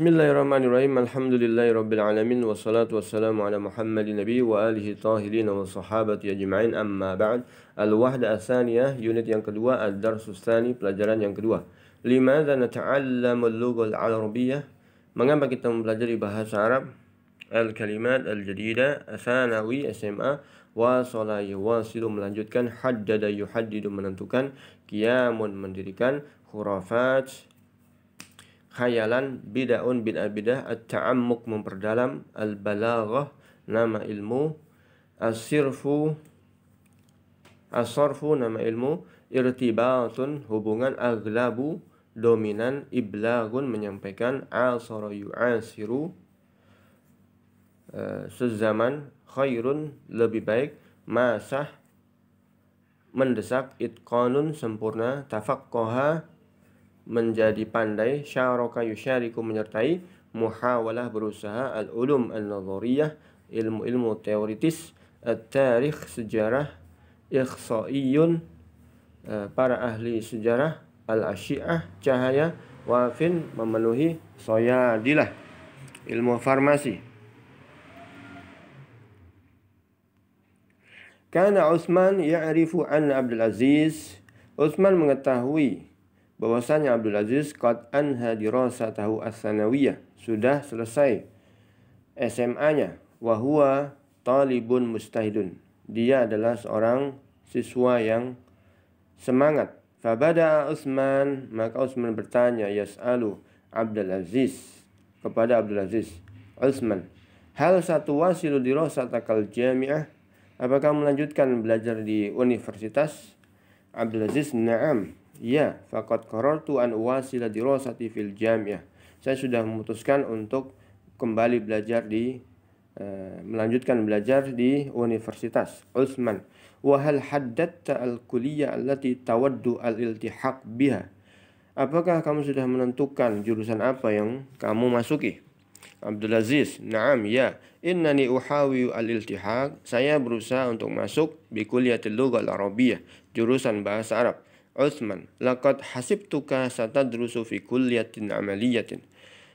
بسم الله الرحمن الرحيم الحمد لله رب العالمين والصلاة والسلام على محمد النبي وآله الطاهرين والصحابة أجمعين أما بعد الوحدة الثانية يونت yang kedua الدرس الثاني pelajaran yang لماذا نتعلم اللغة العربية mengapa kita mempelajari bahasa Arab الكلمات الجديدة الثانوي SMA واصل يواصل melanjutkan حدد يحدد menentukan قيام mendirikan خرافات khayalan bid'aun bin abidah at-ta'ammuk memperdalam al-balaghah nama ilmu asirfu asorfu nama ilmu irtibatun hubungan aglabu dominan iblagun menyampaikan asara yu'asiru uh, sezaman khairun lebih baik masah mendesak itqanun sempurna tafakkoha menjadi pandai syaraka yusyariku menyertai muhawalah berusaha al-ulum al-nazariyah ilmu-ilmu teoritis at-tarikh sejarah ikhsaiyun eh, para ahli sejarah al-asyiah cahaya wafin memenuhi soyadilah ilmu farmasi Karena Utsman ya'rifu an Abdul Aziz Utsman mengetahui bahwasanya Abdul Aziz qad anha dirasatahu as-sanawiyah sudah selesai SMA-nya wa huwa talibun mustahidun dia adalah seorang siswa yang semangat fabada Utsman maka Utsman bertanya yas'alu Abdul Aziz kepada Abdul Aziz Utsman hal satu wasilu dirasatakal jami'ah apakah melanjutkan belajar di universitas Abdul Aziz na'am Iya, fakat qarartu an uwasila dirosati fil ya. Saya sudah memutuskan untuk kembali belajar di eh, melanjutkan belajar di universitas Utsman. Wahal hadat haddatta al kuliah allati tawadu al iltihaq biha. Apakah kamu sudah menentukan jurusan apa yang kamu masuki? Abdul Aziz, naam ya. Innani uhawi al iltihak Saya berusaha untuk masuk di kuliah lughah al jurusan bahasa Arab. Utsman, "Laqad hasibtuka satadrusu fi kulliyatin amaliyatin."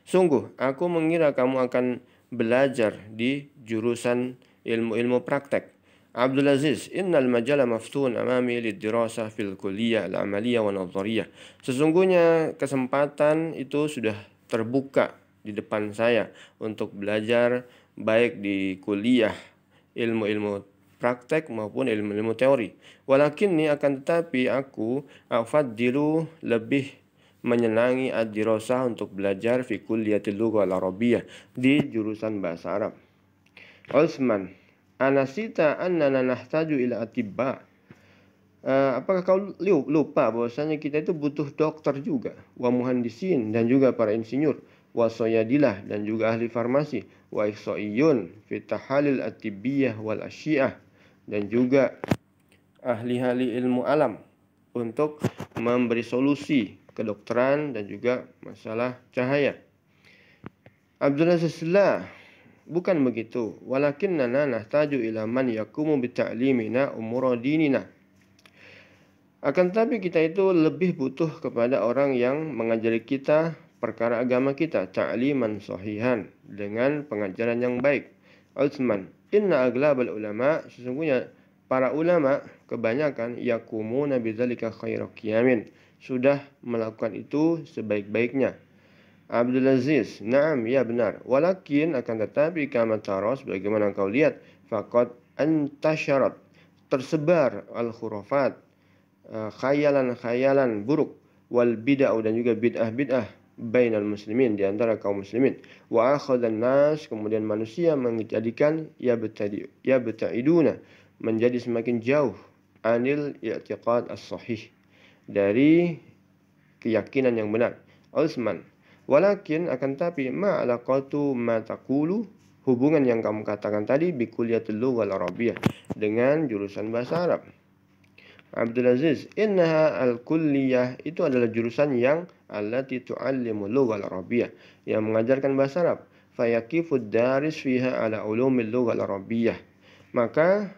Sungguh, aku mengira kamu akan belajar di jurusan ilmu-ilmu praktek. Abdul Aziz, innal Majala maftun amami lidirasa fil kuliah al-amaliyah wa nadhariyah. Sesungguhnya kesempatan itu sudah terbuka di depan saya untuk belajar baik di kuliah ilmu-ilmu praktek maupun ilmu-ilmu teori. kini, akan tetapi aku afadilu lebih menyenangi adirosa untuk belajar fi kulliyatil lughah di jurusan bahasa Arab. Osman, anasita annana nahtaju ila atibba. Eh, apakah kau lupa bahwasanya kita itu butuh dokter juga, wa muhandisin dan juga para insinyur wasoyadilah dan juga ahli farmasi wa iksoiyun fitahalil atibiyah wal asyiyah dan juga ahli-ahli ilmu alam untuk memberi solusi kedokteran dan juga masalah cahaya. Abdul Azizillah bukan begitu walakinnana nahtaju ila man yakumu bita'limina umura dinina akan tetapi kita itu lebih butuh kepada orang yang mengajari kita perkara agama kita ta'liman sahihan dengan pengajaran yang baik. Utsman, inna aglabal ulama sesungguhnya para ulama kebanyakan yakumu nabidzalika khairu qiyamin sudah melakukan itu sebaik-baiknya. Abdul Aziz, naam ya benar. Walakin akan tetapi kama taros bagaimana engkau lihat fakot antasyarat tersebar al khurafat eh, khayalan-khayalan buruk wal bid'ah dan juga bid'ah-bid'ah bainal muslimin di antara kaum muslimin wa akhadhan nas kemudian manusia menjadikan ya betadi ya betaiduna menjadi semakin jauh anil i'tiqad as-sahih dari keyakinan yang benar Utsman walakin akan tapi alaqatu ma taqulu hubungan yang kamu katakan tadi bikuliatul lughal arabiyah dengan jurusan bahasa Arab Abdul Aziz, innaha al-kulliyah itu adalah jurusan yang allati tu'allimu lughal arabiyah, yang mengajarkan bahasa Arab. Fayakifud daris fiha ala ulumil lughal arabiyah. Maka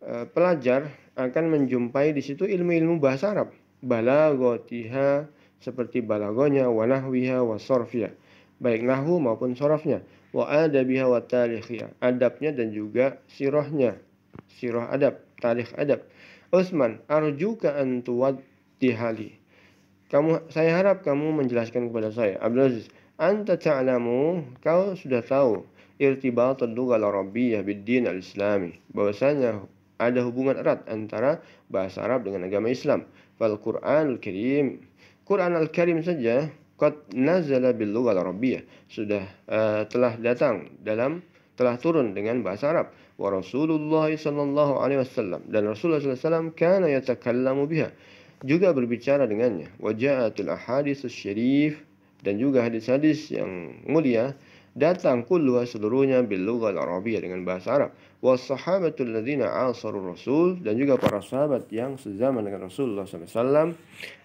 e, pelajar akan menjumpai di situ ilmu-ilmu bahasa Arab. Balagotiha seperti balagonya, wanahwiha, wasorfiyah. Baik nahu maupun sorofnya. Wa adabiha wa tarikhiyah. Adabnya dan juga sirohnya. Siroh adab, tarikh adab Utsman, arjuka an tuwaddihali. Kamu saya harap kamu menjelaskan kepada saya. Abdul Aziz, anta ta'lamu, kau sudah tahu irtibat lughal arabiyyah bid-din al-islami. Bahwasanya ada hubungan erat antara bahasa Arab dengan agama Islam. Fal al Karim. Quran Al-Karim saja qad nazala bil lughal arabiyyah, sudah uh, telah datang dalam telah turun dengan bahasa Arab. Wa Rasulullah sallallahu alaihi wasallam dan Rasulullah sallallahu alaihi wasallam kana yatakallamu biha. Juga berbicara dengannya. Wa ja'atil ahadits syarif dan juga hadis-hadis yang mulia datang kulluha seluruhnya bil al arabiyyah dengan bahasa Arab Wasahabatul sahabatul ladzina rasul dan juga para sahabat yang sezaman dengan Rasulullah SAW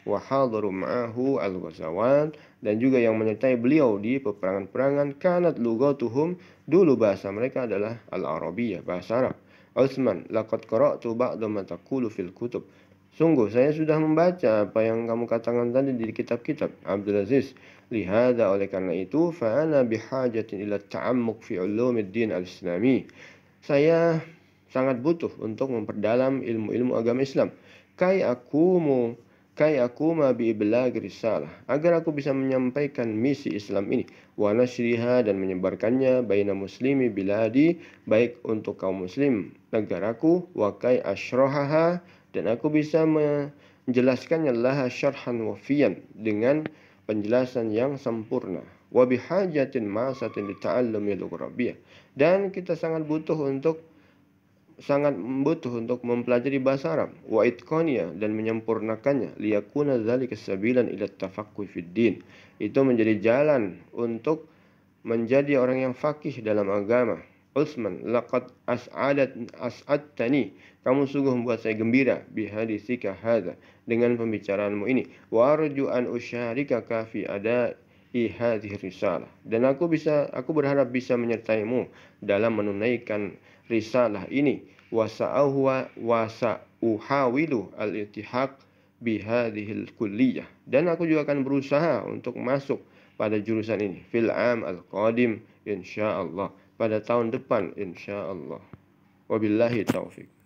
wa ma'ahu al ghazawat dan juga yang menyertai beliau di peperangan-perangan kanat lugatuhum dulu bahasa mereka adalah al arabiyyah bahasa Arab Utsman laqad qara'tu ba'da ma taqulu fil kutub Sungguh saya sudah membaca apa yang kamu katakan tadi di kitab-kitab Abdul Aziz. Lihada oleh karena itu fa'ana bihajatin ila ta'ammuk fi ulumiddin al-islami. Saya sangat butuh untuk memperdalam ilmu-ilmu agama Islam. Kai aku mu kai aku ma bi iblag risalah agar aku bisa menyampaikan misi Islam ini wa nasyriha dan menyebarkannya baina muslimi biladi baik untuk kaum muslim negaraku wa kai asyrahaha dan aku bisa menjelaskannya lah syarhan wafiyan dengan penjelasan yang sempurna wa bihajatin masatin li ta'allumi lughrabiyyah dan kita sangat butuh untuk sangat butuh untuk mempelajari bahasa Arab wa itqaniya dan menyempurnakannya liyakuna dzalika sabilan ila tafaqquh fid din itu menjadi jalan untuk menjadi orang yang fakih dalam agama Utsman, laqad as'adat as'adtani. Kamu sungguh membuat saya gembira hadisika hadza dengan pembicaraanmu ini. Wa arju an usyarikaka fi ada hadhihi risalah. Dan aku bisa aku berharap bisa menyertaimu dalam menunaikan risalah ini. Wasa'uha wasa'uhawilu al-ittihaq al kulliyah. Dan aku juga akan berusaha untuk masuk pada jurusan ini fil am al qadim insyaallah pada tahun depan insya Allah. Wabillahi taufik.